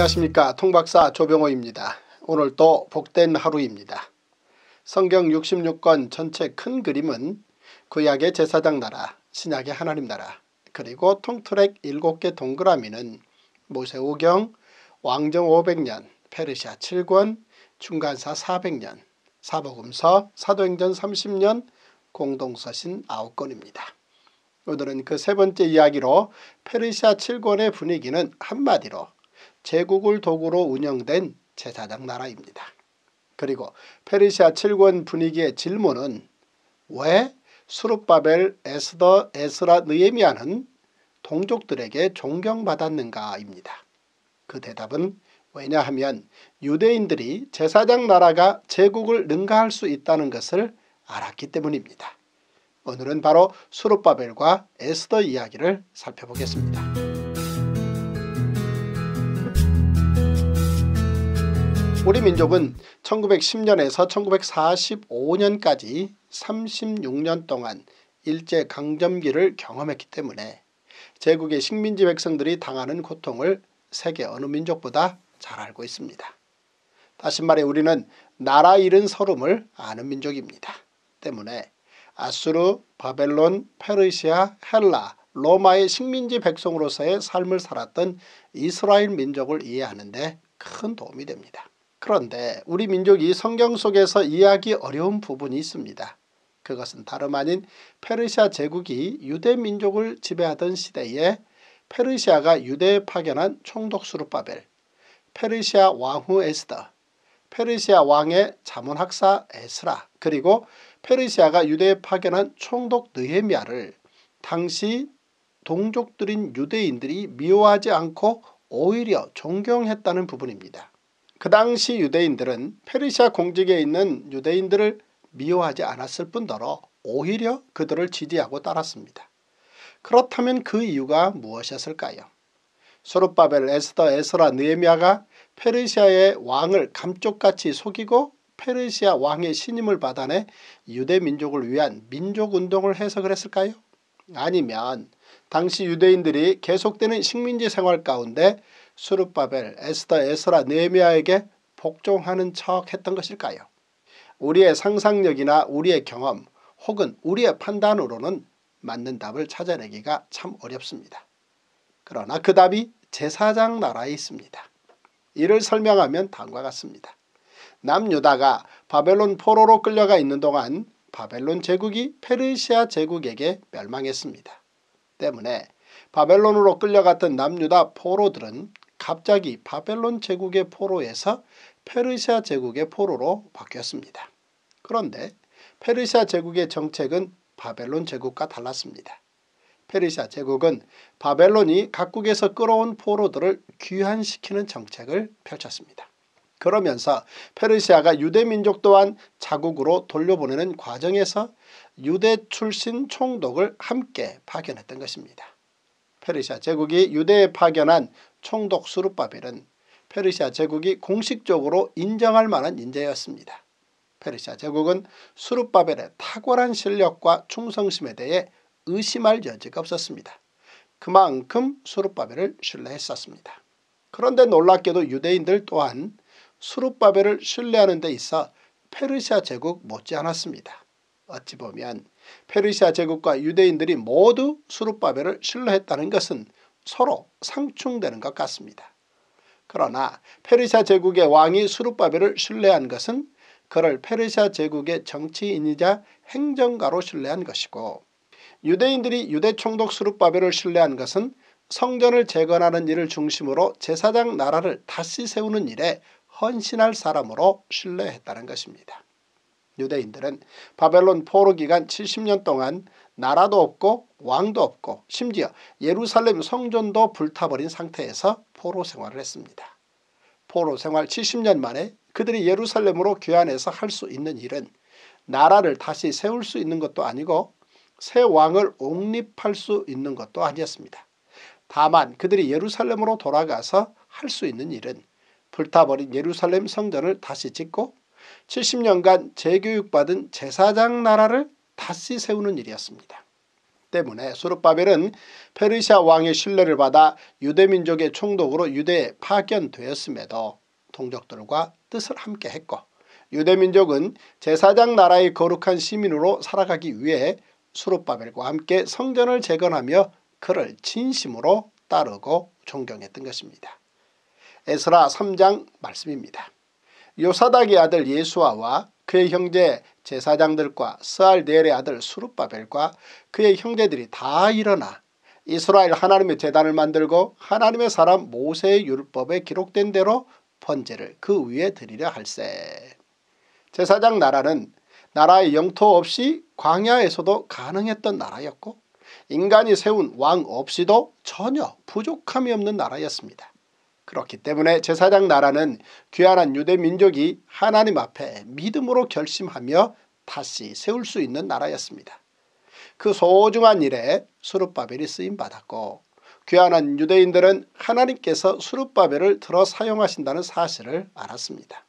안녕하십니까 통박사 조병호입니다. 오늘도 복된 하루입니다. 성경 66권 전체 큰 그림은 구약의 제사장 나라, 신약의 하나님 나라, 그리고 통트랙 7개 동그라미는 모세오경, 왕정 500년, 페르시아 7권, 중간사 400년, 사복음서, 사도행전 30년, 공동서신 9권입니다. 오늘은 그 세 번째 이야기로 페르시아 7권의 분위기는 한마디로 제국을 도구로 운영된 제사장 나라입니다. 그리고 페르시아 7권 분위기의 질문은 왜 수룹바벨, 에스더, 에스라, 느에미아는 동족들에게 존경받았는가입니다. 그 대답은 왜냐하면 유대인들이 제사장 나라가 제국을 능가할 수 있다는 것을 알았기 때문입니다. 오늘은 바로 수룹바벨과 에스더 이야기를 살펴보겠습니다. 우리 민족은 1910년에서 1945년까지 36년 동안 일제강점기를 경험했기 때문에 제국의 식민지 백성들이 당하는 고통을 세계 어느 민족보다 잘 알고 있습니다. 다시 말해 우리는 나라 잃은 서름을 아는 민족입니다. 때문에 아수르, 바벨론, 페르시아, 헬라, 로마의 식민지 백성으로서의 삶을 살았던 이스라엘 민족을 이해하는 데 큰 도움이 됩니다. 그런데 우리 민족이 성경 속에서 이해하기 어려운 부분이 있습니다. 그것은 다름 아닌 페르시아 제국이 유대 민족을 지배하던 시대에 페르시아가 유대에 파견한 총독 수르바벨, 페르시아 왕후 에스더, 페르시아 왕의 자문학사 에스라 그리고 페르시아가 유대에 파견한 총독 느헤미아를 당시 동족들인 유대인들이 미워하지 않고 오히려 존경했다는 부분입니다. 그 당시 유대인들은 페르시아 공직에 있는 유대인들을 미워하지 않았을 뿐더러 오히려 그들을 지지하고 따랐습니다. 그렇다면 그 이유가 무엇이었을까요? 소르바벨, 에스더, 에스라, 느헤미아가 페르시아의 왕을 감쪽같이 속이고 페르시아 왕의 신임을 받아내 유대 민족을 위한 민족운동을 해서 그랬을까요? 아니면 당시 유대인들이 계속되는 식민지 생활 가운데 수르바벨, 에스더, 에스라, 네미아에게 복종하는 척 했던 것일까요? 우리의 상상력이나 우리의 경험 혹은 우리의 판단으로는 맞는 답을 찾아내기가 참 어렵습니다. 그러나 그 답이 제사장 나라에 있습니다. 이를 설명하면 다음과 같습니다. 남유다가 바벨론 포로로 끌려가 있는 동안 바벨론 제국이 페르시아 제국에게 멸망했습니다. 때문에 바벨론으로 끌려갔던 남유다 포로들은 갑자기 바벨론 제국의 포로에서 페르시아 제국의 포로로 바뀌었습니다. 그런데 페르시아 제국의 정책은 바벨론 제국과 달랐습니다. 페르시아 제국은 바벨론이 각국에서 끌어온 포로들을 귀환시키는 정책을 펼쳤습니다. 그러면서 페르시아가 유대민족 또한 자국으로 돌려보내는 과정에서 유대 출신 총독을 함께 파견했던 것입니다. 페르시아 제국이 유대에 파견한 총독 수르바벨은 페르시아 제국이 공식적으로 인정할 만한 인재였습니다. 페르시아 제국은 수르바벨의 탁월한 실력과 충성심에 대해 의심할 여지가 없었습니다. 그만큼 수르바벨을 신뢰했었습니다. 그런데 놀랍게도 유대인들 또한 수르바벨을 신뢰하는 데 있어 페르시아 제국 못지않았습니다. 어찌 보면 페르시아 제국과 유대인들이 모두 수룻바벨을 신뢰했다는 것은 서로 상충되는 것 같습니다. 그러나 페르시아 제국의 왕이 수룻바벨을 신뢰한 것은 그를 페르시아 제국의 정치인이자 행정가로 신뢰한 것이고 유대인들이 유대 총독 수룻바벨을 신뢰한 것은 성전을 재건하는 일을 중심으로 제사장 나라를 다시 세우는 일에 헌신할 사람으로 신뢰했다는 것입니다. 유대인들은 바벨론 포로 기간 70년 동안 나라도 없고 왕도 없고 심지어 예루살렘 성전도 불타버린 상태에서 포로 생활을 했습니다. 포로 생활 70년 만에 그들이 예루살렘으로 귀환해서 할 수 있는 일은 나라를 다시 세울 수 있는 것도 아니고 새 왕을 옹립할 수 있는 것도 아니었습니다. 다만 그들이 예루살렘으로 돌아가서 할 수 있는 일은 불타버린 예루살렘 성전을 다시 짓고 70년간 재교육받은 제사장 나라를 다시 세우는 일이었습니다. 때문에 수르바벨은 페르시아 왕의 신뢰를 받아 유대민족의 총독으로 유대에 파견되었음에도 동족들과 뜻을 함께 했고 유대민족은 제사장 나라의 거룩한 시민으로 살아가기 위해 수르바벨과 함께 성전을 재건하며 그를 진심으로 따르고 존경했던 것입니다. 에스라 3장 말씀입니다. 요사닥의 아들 예수아와 그의 형제 제사장들과 스알데엘의 아들 수룹바벨과 그의 형제들이 다 일어나 이스라엘 하나님의 재단을 만들고 하나님의 사람 모세의 율법에 기록된 대로 번제를 그 위에 드리려 할세. 제사장 나라는 나라의 영토 없이 광야에서도 가능했던 나라였고 인간이 세운 왕 없이도 전혀 부족함이 없는 나라였습니다. 그렇기 때문에 제사장 나라는 귀환한 유대 민족이 하나님 앞에 믿음으로 결심하며 다시 세울 수 있는 나라였습니다. 그 소중한 일에 수룹바벨이 쓰임받았고 귀환한 유대인들은 하나님께서 수룹바벨을 들어 사용하신다는 사실을 알았습니다.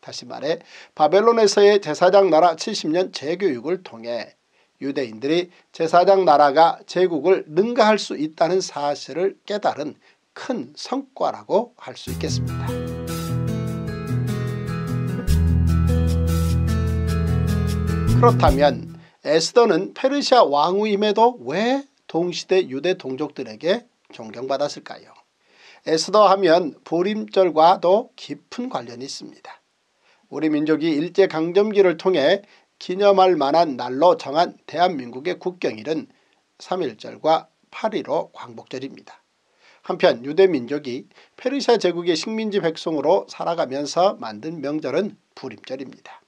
다시 말해 바벨론에서의 제사장 나라 70년 재교육을 통해 유대인들이 제사장 나라가 제국을 능가할 수 있다는 사실을 깨달은 큰 성과라고 할 수 있겠습니다. 그렇다면 에스더는 페르시아 왕후임에도 왜 동시대 유대 동족들에게 존경받았을까요? 에스더 하면 보림절과도 깊은 관련이 있습니다. 우리 민족이 일제강점기를 통해 기념할 만한 날로 정한 대한민국의 국경일은 3.1절과 8.15 광복절입니다. 한편 유대 민족이 페르시아 제국의 식민지 백성으로 살아가면서 만든 명절은 불임절입니다.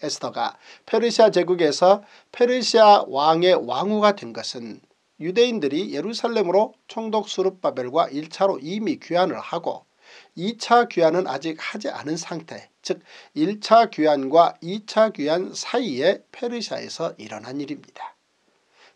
에스더가 페르시아 제국에서 페르시아 왕의 왕후가 된 것은 유대인들이 예루살렘으로 총독 수룹바벨과 1차로 이미 귀환을 하고 2차 귀환은 아직 하지 않은 상태 즉 1차 귀환과 2차 귀환 사이에 페르시아에서 일어난 일입니다.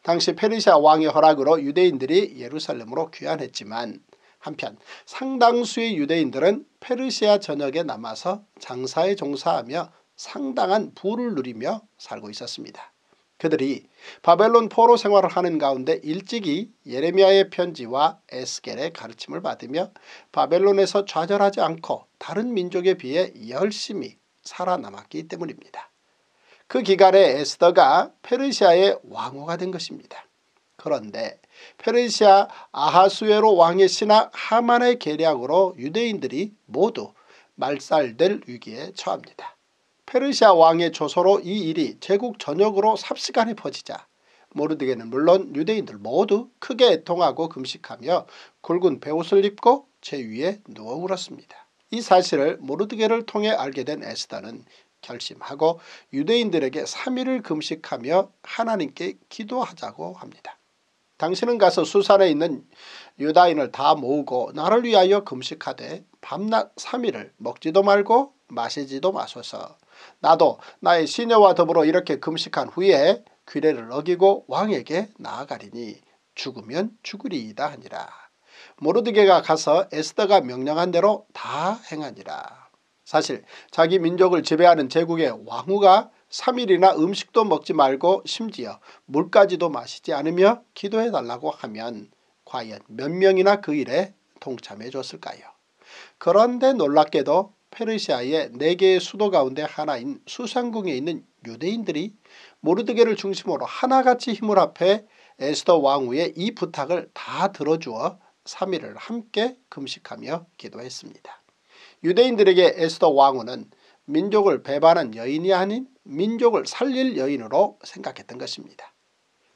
당시 페르시아 왕의 허락으로 유대인들이 예루살렘으로 귀환했지만 한편 상당수의 유대인들은 페르시아 전역에 남아서 장사에 종사하며 상당한 부를 누리며 살고 있었습니다. 그들이 바벨론 포로 생활을 하는 가운데 일찍이 예레미야의 편지와 에스겔의 가르침을 받으며 바벨론에서 좌절하지 않고 다른 민족에 비해 열심히 살아남았기 때문입니다. 그 기간에 에스더가 페르시아의 왕후가 된 것입니다. 그런데 페르시아 아하수에로 왕의 신하 하만의 계략으로 유대인들이 모두 말살될 위기에 처합니다. 페르시아 왕의 조서로 이 일이 제국 전역으로 삽시간에 퍼지자 모르드게는 물론 유대인들 모두 크게 애통하고 금식하며 굵은 배옷을 입고 제 위에 누워 울었습니다. 이 사실을 모르드게를 통해 알게 된 에스더는 결심하고 유대인들에게 3일을 금식하며 하나님께 기도하자고 합니다. 당신은 가서 수산에 있는 유다인을 다 모으고 나를 위하여 금식하되 밤낮 3일을 먹지도 말고 마시지도 마소서. 나도 나의 시녀와 더불어 이렇게 금식한 후에 귀례를 어기고 왕에게 나아가리니 죽으면 죽으리이다 하니라. 모르드게가 가서 에스더가 명령한 대로 다 행하니라. 사실 자기 민족을 지배하는 제국의 왕후가 3일이나 음식도 먹지 말고 심지어 물까지도 마시지 않으며 기도해달라고 하면 과연 몇 명이나 그 일에 동참해줬을까요? 그런데 놀랍게도 페르시아의 4개의 수도 가운데 하나인 수상궁에 있는 유대인들이 모르드게를 중심으로 하나같이 힘을 합해 에스더 왕후의 이 부탁을 다 들어주어 3일을 함께 금식하며 기도했습니다. 유대인들에게 에스더 왕후는 민족을 배반한 여인이 아닌 민족을 살릴 여인으로 생각했던 것입니다.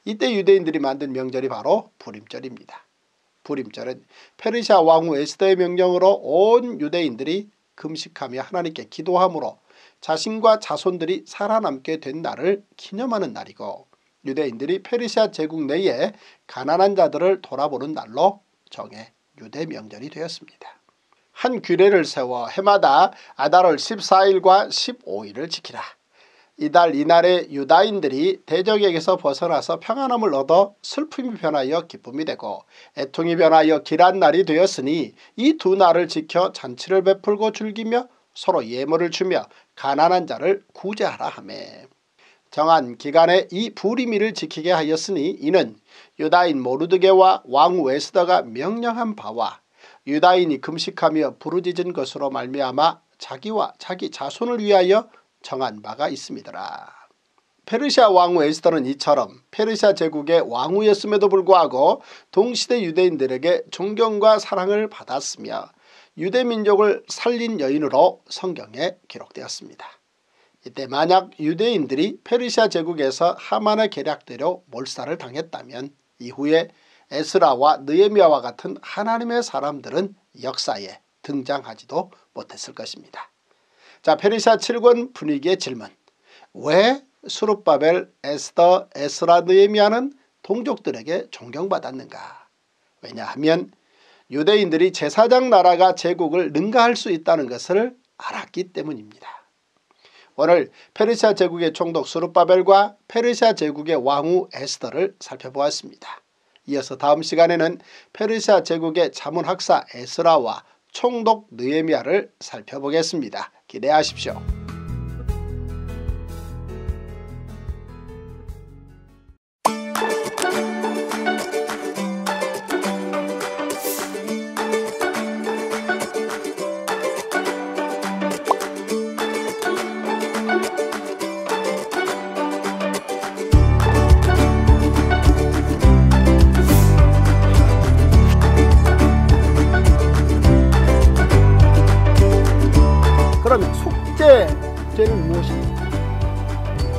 이때 유대인들이 만든 명절이 바로 불임절입니다. 불임절은 페르시아 왕후 에스더의 명령으로 온 유대인들이 금식하며 하나님께 기도함으로 자신과 자손들이 살아남게 된 날을 기념하는 날이고 유대인들이 페르시아 제국 내에 가난한 자들을 돌아보는 날로 정해 유대 명절이 되었습니다. 한 규례를 세워 해마다 아달월 14일과 15일을 지키라. 이달 이날에 유다인들이 대적에게서 벗어나서 평안함을 얻어 슬픔이 변하여 기쁨이 되고 애통이 변하여 길한 날이 되었으니 이 두 날을 지켜 잔치를 베풀고 즐기며 서로 예물을 주며 가난한 자를 구제하라 하매 정한 기간에 이 부리미를 지키게 하였으니 이는 유다인 모르드게와 왕 웨스더가 명령한 바와 유다인이 금식하며 부르짖은 것으로 말미암아 자기와 자기 자손을 위하여 정한 바가 있음이더라. 페르시아 왕후 에스더는 이처럼 페르시아 제국의 왕후였음에도 불구하고 동시대 유대인들에게 존경과 사랑을 받았으며 유대민족을 살린 여인으로 성경에 기록되었습니다. 이때 만약 유대인들이 페르시아 제국에서 하만의 계략대로 몰살을 당했다면 이후에 에스라와 느에미아와 같은 하나님의 사람들은 역사에 등장하지도 못했을 것입니다. 자 페르시아 7권 분위기의 질문 왜 수룹바벨, 에스더, 에스라, 느에미아는 동족들에게 존경받았는가 왜냐하면 유대인들이 제사장 나라가 제국을 능가할 수 있다는 것을 알았기 때문입니다. 오늘 페르시아 제국의 총독 수룹바벨과 페르시아 제국의 왕후 에스더를 살펴보았습니다. 이어서 다음 시간에는 페르시아 제국의 자문학사 에스라와 총독 느에미아를 살펴보겠습니다. 기대하십시오.